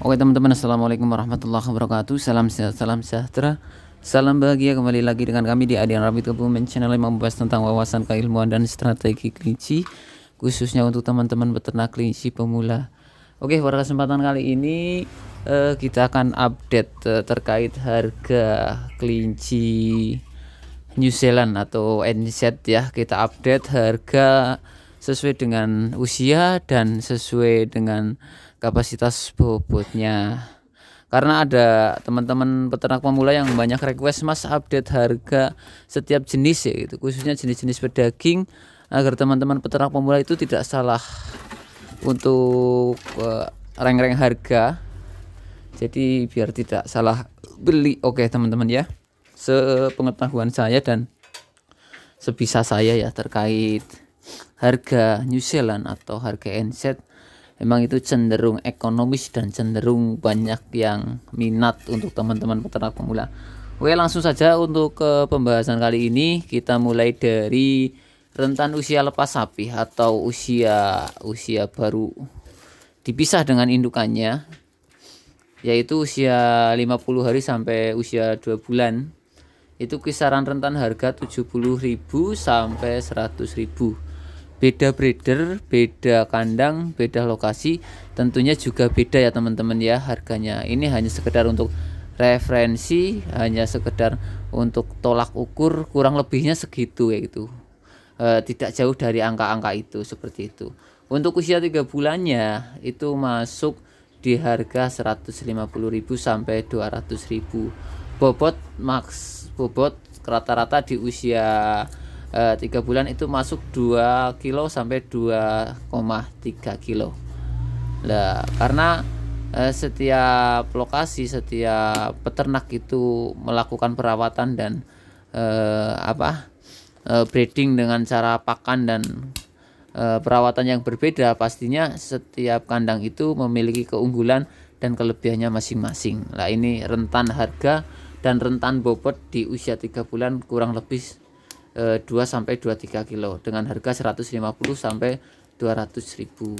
Oke teman-teman Assalamualaikum warahmatullahi wabarakatuh Salam sehat, salam sejahtera Salam bahagia kembali lagi dengan kami di Adian Rabbit Kebumen Channel yang membahas tentang wawasan keilmuan dan strategi kelinci Khususnya untuk teman-teman peternak kelinci pemula Oke pada kesempatan kali ini eh, Kita akan update uh, terkait harga kelinci New Zealand atau NZ ya Kita update harga sesuai dengan usia dan sesuai dengan kapasitas bobotnya karena ada teman-teman peternak pemula yang banyak request mas update harga setiap jenis ya gitu khususnya jenis-jenis pedaging agar teman-teman peternak pemula itu tidak salah untuk eh, reng-reng uh, harga jadi biar tidak salah beli oke teman-teman ya sepengetahuan saya dan sebisa saya ya terkait harga New Zealand atau harga NZ memang itu cenderung ekonomis dan cenderung banyak yang minat untuk teman-teman peternak pemula. Oke, langsung saja untuk ke pembahasan kali ini kita mulai dari rentan usia lepas sapi atau usia usia baru dipisah dengan indukannya yaitu usia 50 hari sampai usia 2 bulan itu kisaran rentan harga 70.000 sampai 100.000 beda breeder, beda kandang, beda lokasi, tentunya juga beda ya teman-teman ya harganya. Ini hanya sekedar untuk referensi, hanya sekedar untuk tolak ukur, kurang lebihnya segitu ya itu. E, tidak jauh dari angka-angka itu seperti itu. Untuk usia tiga bulannya itu masuk di harga 150.000 sampai 200.000. Bobot maks bobot rata-rata di usia Eh, tiga bulan itu masuk 2 kilo sampai 2,3 kilo nah karena eh, setiap lokasi setiap peternak itu melakukan perawatan dan eh, apa eh, breeding dengan cara pakan dan eh, perawatan yang berbeda pastinya setiap kandang itu memiliki keunggulan dan kelebihannya masing-masing. Nah, ini rentan harga dan rentan bobot di usia tiga bulan kurang lebih 2 eh, sampai 23 kilo dengan harga 150 sampai 200 ribu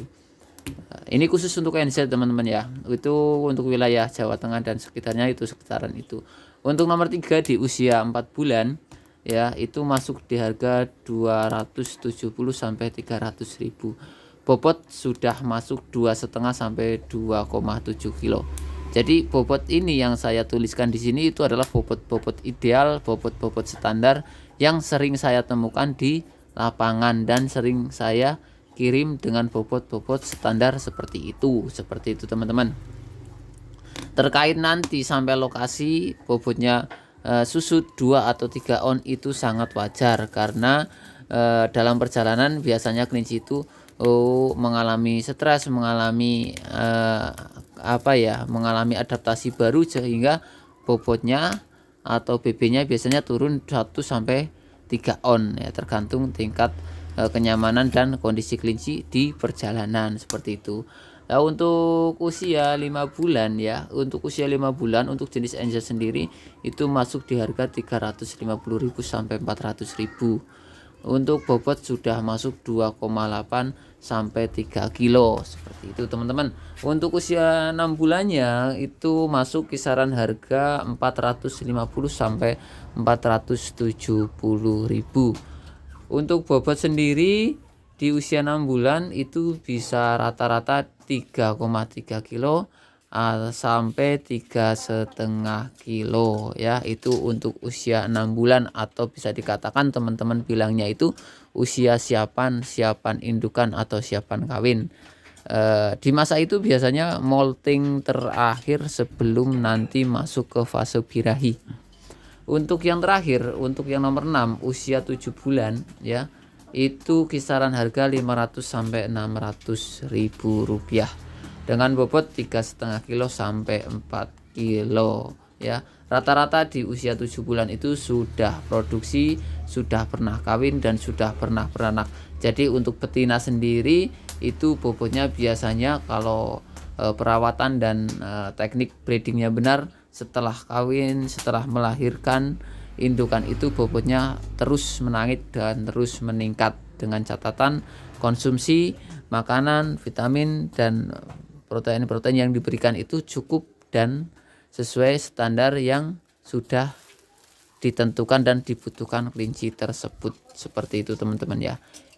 eh, ini khusus untuk NZ teman-teman ya itu untuk wilayah Jawa Tengah dan sekitarnya itu sekitaran itu untuk nomor 3 di usia 4 bulan ya itu masuk di harga 270 sampai 300 ribu bobot sudah masuk dua setengah sampai 2,7 kilo jadi bobot ini yang saya tuliskan di sini itu adalah bobot-bobot ideal bobot-bobot standar yang sering saya temukan di lapangan dan sering saya kirim dengan bobot-bobot standar seperti itu seperti itu teman-teman terkait nanti sampai lokasi bobotnya e, eh, susut 2 atau 3 on itu sangat wajar karena e, dalam perjalanan biasanya kelinci itu oh, mengalami stres mengalami e, apa ya mengalami adaptasi baru sehingga bobotnya atau BB-nya biasanya turun 1 sampai 3 on ya tergantung tingkat e, kenyamanan dan kondisi kelinci di perjalanan seperti itu. Nah, untuk usia 5 bulan ya, untuk usia 5 bulan untuk jenis Angel sendiri itu masuk di harga 350.000 sampai 400.000. Untuk bobot sudah masuk 2,8 sampai 3 kilo seperti itu teman-teman untuk usia 6 bulannya itu masuk kisaran harga 450 sampai 470 ribu untuk bobot sendiri di usia 6 bulan itu bisa rata-rata 3,3 kilo uh, sampai tiga setengah kilo ya itu untuk usia enam bulan atau bisa dikatakan teman-teman bilangnya itu usia siapan siapan indukan atau siapan kawin uh, di masa itu biasanya molting terakhir sebelum nanti masuk ke fase birahi untuk yang terakhir untuk yang nomor enam usia tujuh bulan ya itu kisaran harga 500 sampai 600 ribu rupiah dengan bobot tiga setengah kilo sampai 4 kilo ya rata-rata di usia 7 bulan itu sudah produksi sudah pernah kawin dan sudah pernah beranak jadi untuk betina sendiri itu bobotnya biasanya kalau e, perawatan dan e, teknik breedingnya benar setelah kawin setelah melahirkan indukan itu bobotnya terus menangit dan terus meningkat dengan catatan konsumsi makanan vitamin dan protein-protein yang diberikan itu cukup dan sesuai standar yang sudah ditentukan dan dibutuhkan kelinci tersebut seperti itu teman-teman ya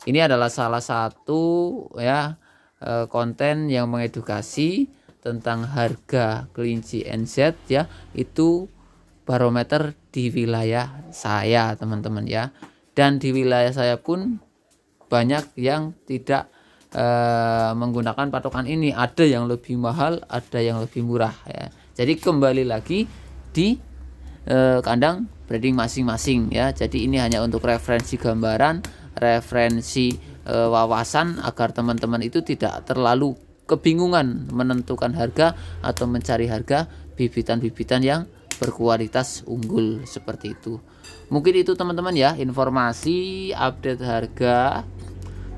ini adalah salah satu ya eh, konten yang mengedukasi tentang harga kelinci NZ ya itu barometer di wilayah saya teman-teman ya dan di wilayah saya pun banyak yang tidak uh, menggunakan patokan ini ada yang lebih mahal ada yang lebih murah ya jadi kembali lagi di uh, kandang breeding masing-masing ya jadi ini hanya untuk referensi gambaran referensi uh, wawasan agar teman-teman itu tidak terlalu kebingungan menentukan harga atau mencari harga bibitan-bibitan yang berkualitas unggul seperti itu. Mungkin itu teman-teman ya informasi update harga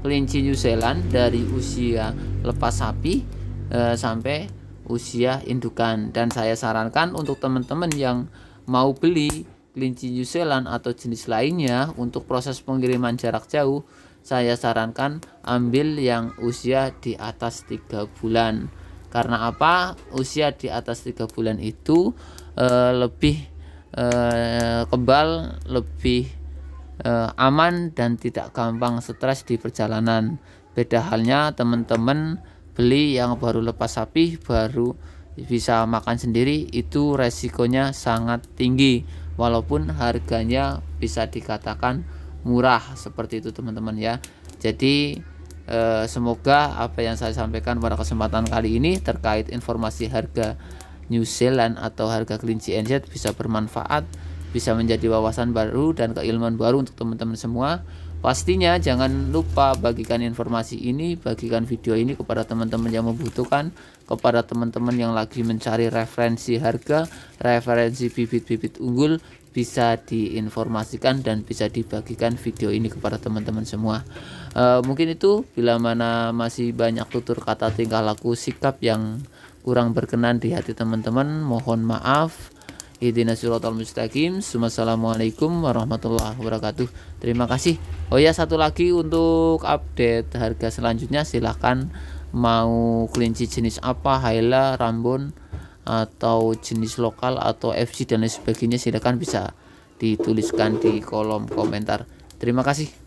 kelinci New Zealand dari usia lepas sapi e, sampai usia indukan dan saya sarankan untuk teman-teman yang mau beli kelinci New Zealand atau jenis lainnya untuk proses pengiriman jarak jauh saya sarankan ambil yang usia di atas tiga bulan karena apa usia di atas tiga bulan itu e, lebih e, kebal lebih uh, aman dan tidak gampang stres di perjalanan. Beda halnya teman-teman beli yang baru lepas sapi baru bisa makan sendiri itu resikonya sangat tinggi walaupun harganya bisa dikatakan murah seperti itu teman-teman ya. Jadi eh, semoga apa yang saya sampaikan pada kesempatan kali ini terkait informasi harga New Zealand atau harga kelinci NZ bisa bermanfaat bisa menjadi wawasan baru dan keilmuan baru untuk teman-teman semua. Pastinya jangan lupa bagikan informasi ini, bagikan video ini kepada teman-teman yang membutuhkan, kepada teman-teman yang lagi mencari referensi harga, referensi bibit-bibit unggul, bisa diinformasikan dan bisa dibagikan video ini kepada teman-teman semua. E, mungkin itu bila mana masih banyak tutur kata tingkah laku sikap yang kurang berkenan di hati teman-teman, mohon maaf. Ihdinas mustaqim. Assalamualaikum warahmatullahi wabarakatuh. Terima kasih. Oh ya satu lagi untuk update harga selanjutnya silahkan mau kelinci jenis apa, haila, rambon atau jenis lokal atau FC dan lain sebagainya silahkan bisa dituliskan di kolom komentar. Terima kasih.